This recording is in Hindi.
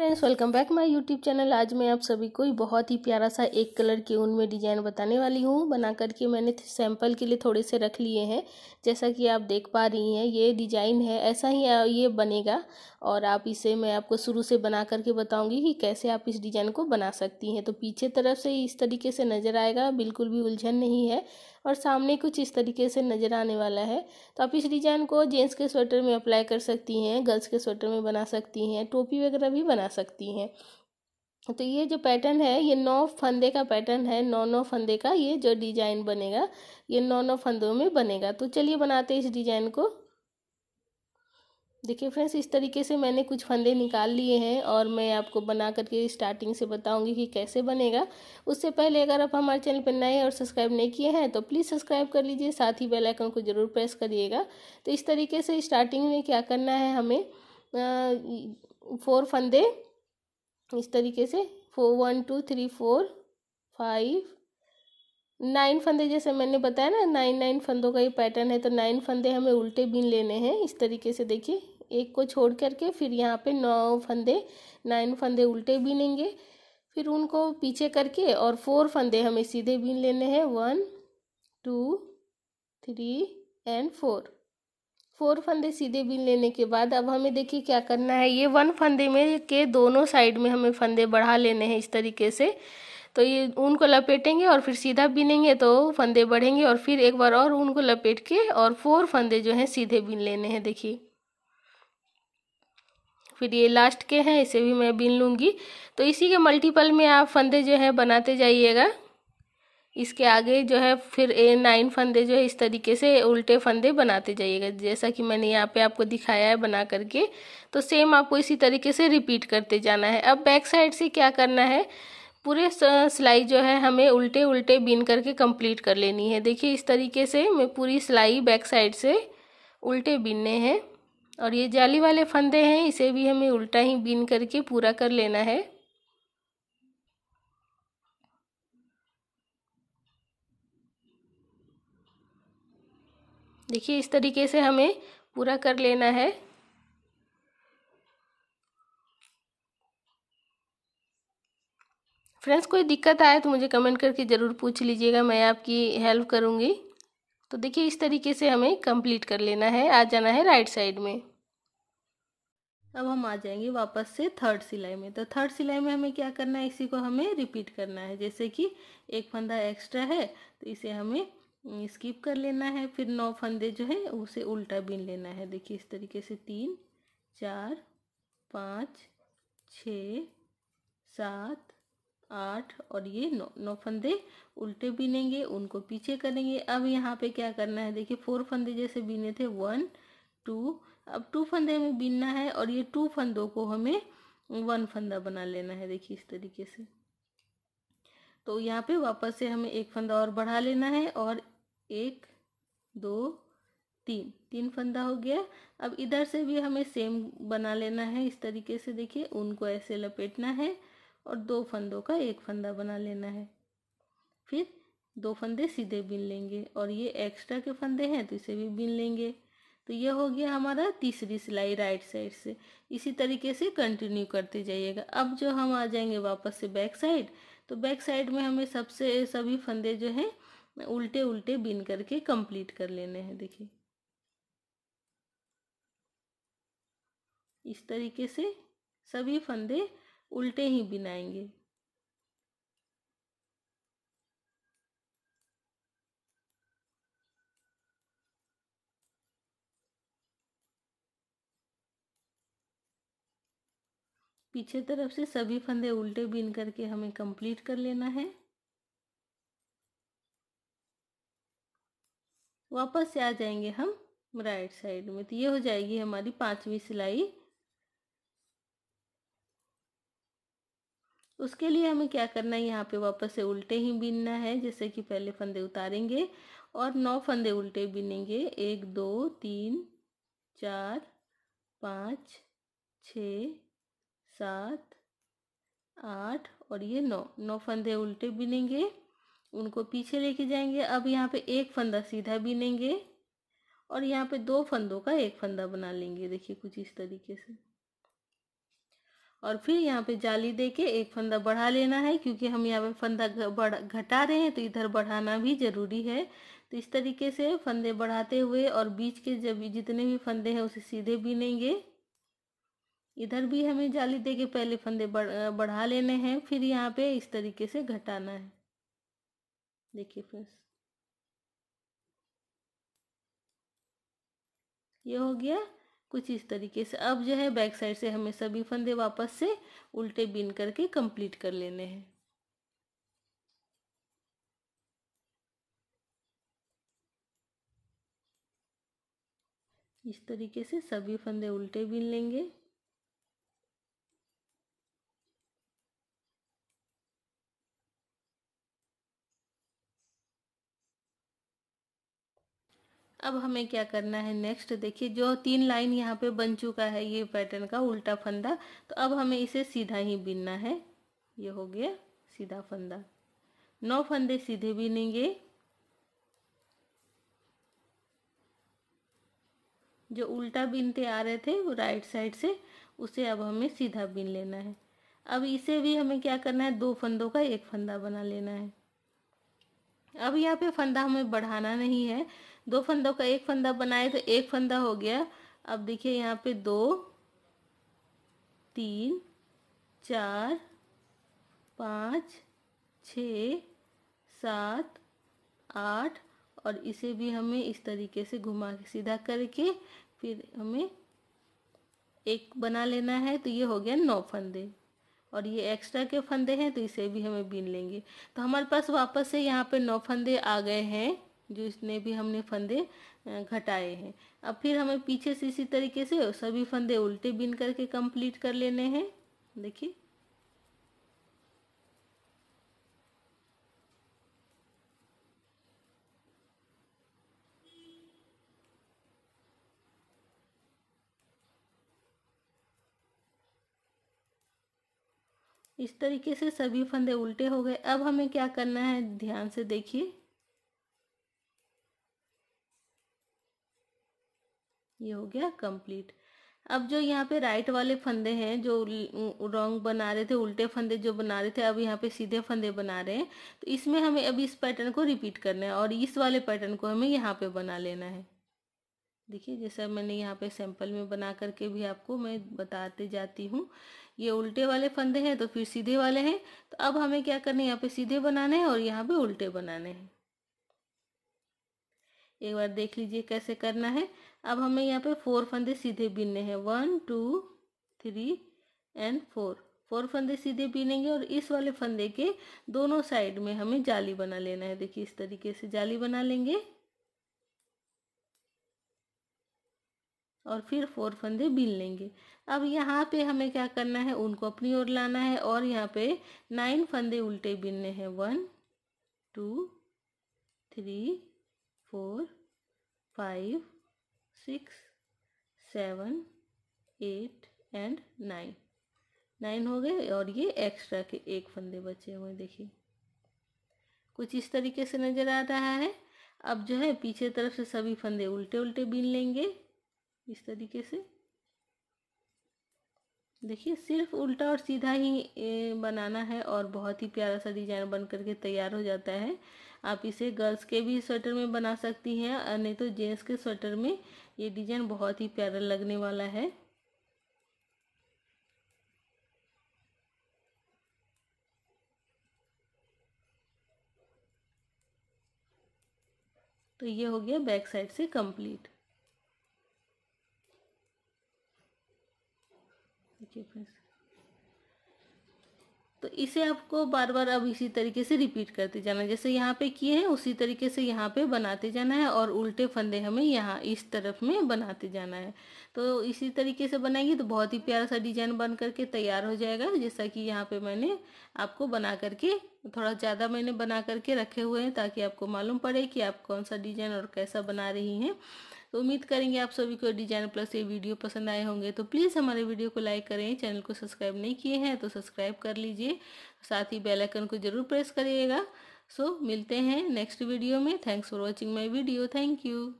friends welcome back my YouTube channel आज मैं आप सभी को बहुत ही प्यारा सा एक कलर के उनमें में डिज़ाइन बताने वाली हूँ बना करके मैंने सैंपल के लिए थोड़े से रख लिए हैं जैसा कि आप देख पा रही हैं ये डिज़ाइन है ऐसा ही ये बनेगा और आप इसे मैं आपको शुरू से बना करके बताऊँगी कि कैसे आप इस डिज़ाइन को बना सकती हैं तो पीछे तरफ से इस तरीके से नज़र आएगा बिल्कुल भी उलझन नहीं है और सामने कुछ इस तरीके से नज़र आने वाला है तो आप इस डिज़ाइन को जेंट्स के स्वेटर में अप्लाई कर सकती हैं गर्ल्स के स्वेटर में बना सकती हैं टोपी वगैरह भी बना सकती हैं तो ये जो पैटर्न है ये नौ फंदे का पैटर्न है नौ नौ फंदे का ये जो डिजाइन बनेगा ये नौ नौ फंदों में बनेगा तो चलिए बनाते हैं इस डिजाइन को देखिए फ्रेंड्स इस तरीके से मैंने कुछ फंदे निकाल लिए हैं और मैं आपको बना करके स्टार्टिंग से बताऊंगी कि कैसे बनेगा उससे पहले अगर आप हमारे चैनल पर नए और सब्सक्राइब नहीं किए हैं तो प्लीज़ सब्सक्राइब कर लीजिए साथ ही बेल आइकन को ज़रूर प्रेस करिएगा तो इस तरीके से स्टार्टिंग में क्या करना है हमें आ, फोर फंदे इस तरीके से four one two three four five nine फंदे जैसे मैंने बताया ना नाइन नाइन फंदों का ये पैटर्न है तो नाइन फंदे हमें उल्टे बीन लेने हैं इस तरीके से देखिए एक को छोड़ करके फिर यहाँ पे नौ फंदे नाइन फंदे उल्टे बीनेंगे फिर उनको पीछे करके और फोर फंदे हमें सीधे बीन लेने हैं one two three and four four फंदे सीधे बीन लेने के बाद अब हमें देखिए क्या करना है ये वन फंदे में के दोनों साइड में हमें फंदे बढ़ा लेने हैं इस तरीके से तो ये उनको लपेटेंगे और फिर सीधा बीनेंगे तो फंदे बढ़ेंगे और फिर एक बार और उनको लपेट के और फोर फंदे जो हैं सीधे बीन लेने हैं देखिए फिर ये लास्ट के हैं इसे भी मैं बीन लूँगी तो इसी के मल्टीपल में आप फंदे जो है बनाते जाइएगा इसके आगे जो है फिर ए नाइन फंदे जो है इस तरीके से उल्टे फंदे बनाते जाइएगा जैसा कि मैंने यहाँ पे आपको दिखाया है बना करके तो सेम आपको इसी तरीके से रिपीट करते जाना है अब बैक साइड से क्या करना है पूरे सिलाई जो है हमें उल्टे उल्टे बीन करके कंप्लीट कर लेनी है देखिए इस तरीके से मैं पूरी सिलाई बैक साइड से उल्टे बीनने हैं और ये जाली वाले फंदे हैं इसे भी हमें उल्टा ही बीन करके पूरा कर लेना है देखिए इस तरीके से हमें पूरा कर लेना है फ्रेंड्स कोई दिक्कत आए तो मुझे कमेंट करके ज़रूर पूछ लीजिएगा मैं आपकी हेल्प करूँगी तो देखिए इस तरीके से हमें कंप्लीट कर लेना है आ जाना है राइट साइड में अब हम आ जाएंगे वापस से थर्ड सिलाई में तो थर्ड सिलाई में हमें क्या करना है इसी को हमें रिपीट करना है जैसे कि एक फंदा एक्स्ट्रा है तो इसे हमें स्किप हम्म, कर लेना है फिर नौ फंदे जो है उसे उल्टा बीन लेना है देखिए इस तरीके से तीन चार पाँच छ सात आठ और ये नौ नौ फंदे उल्टे बीनेंगे उनको पीछे करेंगे अब यहाँ पे क्या करना है देखिए फोर फंदे जैसे बीने थे वन टू अब टू फंदे हमें बीनना है और ये टू फंदों को हमें वन फंदा बना लेना है देखिए इस तरीके से तो यहाँ पे वापस से हमें एक फंदा और बढ़ा लेना है और एक दो तीन तीन फंदा हो गया अब इधर से भी हमें सेम बना लेना है इस तरीके से देखिए उनको ऐसे लपेटना है और दो फंदों का एक फंदा बना लेना है फिर दो फंदे सीधे बीन लेंगे और ये एक्स्ट्रा के फंदे हैं तो इसे भी बीन लेंगे तो ये हो गया हमारा तीसरी सिलाई राइट साइड से इसी तरीके से कंटिन्यू करते जाइएगा अब जो हम आ जाएंगे वापस से बैक साइड तो बैक साइड में हमें सबसे सभी फंदे जो हैं उल्टे उल्टे बिन करके कंप्लीट कर लेने हैं देखिए इस तरीके से सभी फंदे उल्टे ही बिनाएंगे पीछे तरफ से सभी फंदे उल्टे बीन करके हमें कंप्लीट कर लेना है वापस से आ जाएंगे हम राइट साइड में तो ये हो जाएगी हमारी पांचवी सिलाई उसके लिए हमें क्या करना है यहाँ पे वापस से उल्टे ही बीनना है जैसे कि पहले फंदे उतारेंगे और नौ फंदे उल्टे बीनेंगे एक दो तीन चार पाँच छ सात आठ और ये नौ नौ फंदे उल्टे बिनेंगे उनको पीछे लेके जाएंगे अब यहाँ पे एक फंदा सीधा बिनेंगे और यहाँ पे दो फंदों का एक फंदा बना लेंगे देखिए कुछ इस तरीके से और फिर यहाँ पे जाली दे के एक फंदा बढ़ा लेना है क्योंकि हम यहाँ पे फंदा घटा रहे हैं तो इधर बढ़ाना भी ज़रूरी है तो इस तरीके से फंदे बढ़ाते हुए और बीच के जब जितने भी फंदे हैं उसे सीधे बिनेंगे इधर भी हमें जाली दे के पहले फंदे बढ़ा लेने हैं फिर यहाँ पे इस तरीके से घटाना है देखिए फ्रेंड्स ये हो गया कुछ इस तरीके से अब जो है बैक साइड से हमें सभी फंदे वापस से उल्टे बीन करके कंप्लीट कर लेने हैं इस तरीके से सभी फंदे उल्टे बीन लेंगे अब हमें क्या करना है नेक्स्ट देखिए जो तीन लाइन यहाँ पे बन चुका है ये पैटर्न का उल्टा फंदा तो अब हमें इसे सीधा ही बिनना है ये हो गया सीधा फंदा नौ फंदे सीधे बिनेंगे जो उल्टा बिनते आ रहे थे वो राइट साइड से उसे अब हमें सीधा बिन लेना है अब इसे भी हमें क्या करना है दो फंदों का एक फंदा बना लेना है अब यहाँ पे फंदा हमें बढ़ाना नहीं है दो फंदों का एक फंदा बनाए तो एक फंदा हो गया अब देखिए यहाँ पे दो तीन चार पाँच छ सात आठ और इसे भी हमें इस तरीके से घुमा के सीधा करके फिर हमें एक बना लेना है तो ये हो गया नौ फंदे और ये एक्स्ट्रा के फंदे हैं तो इसे भी हमें बीन लेंगे तो हमारे पास वापस से यहाँ पे नौ फंदे आ गए हैं जो इसमें भी हमने फंदे घटाए हैं अब फिर हमें पीछे से इसी तरीके से सभी फंदे उल्टे बिन करके कंप्लीट कर लेने हैं देखिए इस तरीके से सभी फंदे उल्टे हो गए अब हमें क्या करना है ध्यान से देखिए ये हो गया कंप्लीट अब जो यहाँ पे राइट वाले फंदे हैं जो रॉन्ग बना रहे थे उल्टे फंदे जो बना रहे थे अब यहाँ पे सीधे फंदे बना रहे हैं तो इसमें हमें अभी इस पैटर्न को रिपीट करना है और इस वाले पैटर्न को हमें यहाँ पे बना लेना है देखिए जैसा मैंने यहाँ पे सैंपल में बना करके भी आपको मैं बताते जाती हूँ ये उल्टे वाले फंदे हैं तो फिर सीधे वाले हैं तो अब हमें क्या करना है यहाँ पे सीधे बनाने हैं और यहाँ पे उल्टे बनाने हैं एक बार देख लीजिए कैसे करना है अब हमें यहाँ पे फोर फंदे सीधे बीनने हैं one two three and four four फंदे सीधे बीनेंगे और इस वाले फंदे के दोनों साइड में हमें जाली बना लेना है देखिए इस तरीके से जाली बना लेंगे और फिर फोर फंदे बीन लेंगे अब यहाँ पे हमें क्या करना है उनको अपनी ओर लाना है और यहाँ पे नाइन फंदे उल्टे बीनने हैं one two three four five six seven eight and nine nine हो गए और ये एक्स्ट्रा के एक फंदे बचे हुए देखिए कुछ इस तरीके से नज़र आ रहा है अब जो है पीछे तरफ से सभी फंदे उल्टे उल्टे बीन लेंगे इस तरीके से देखिए सिर्फ उल्टा और सीधा ही बनाना है और बहुत ही प्यारा सा डिजाइन बन करके तैयार हो जाता है आप इसे गर्ल्स के भी स्वेटर में बना सकती हैं और नहीं तो जेंट्स के स्वेटर में ये डिज़ाइन बहुत ही प्यारा लगने वाला है तो ये हो गया बैक साइड से कंप्लीट देखिए फ्रेंड्स तो इसे आपको बार बार अब इसी तरीके से रिपीट करते जाना है जैसे यहाँ पे किए हैं उसी तरीके से यहाँ पे बनाते जाना है और उल्टे फंदे हमें यहाँ इस तरफ में बनाते जाना है तो इसी तरीके से बनाएंगे तो बहुत ही प्यारा सा डिजाइन बन करके तैयार हो जाएगा जैसा कि यहाँ पे मैंने आपको बना करके थोड़ा ज़्यादा मैंने बना करके रखे हुए हैं ताकि आपको मालूम पड़े कि आप कौन सा डिजाइन और कैसा बना रही हैं तो उम्मीद करेंगे आप सभी को डिजाइन प्लस ये वीडियो पसंद आए होंगे तो प्लीज़ हमारे वीडियो को लाइक करें चैनल को सब्सक्राइब नहीं किए हैं तो सब्सक्राइब कर लीजिए साथ ही बेलाइकन को ज़रूर प्रेस करिएगा सो so, मिलते हैं नेक्स्ट वीडियो में thanks for watching my video thank you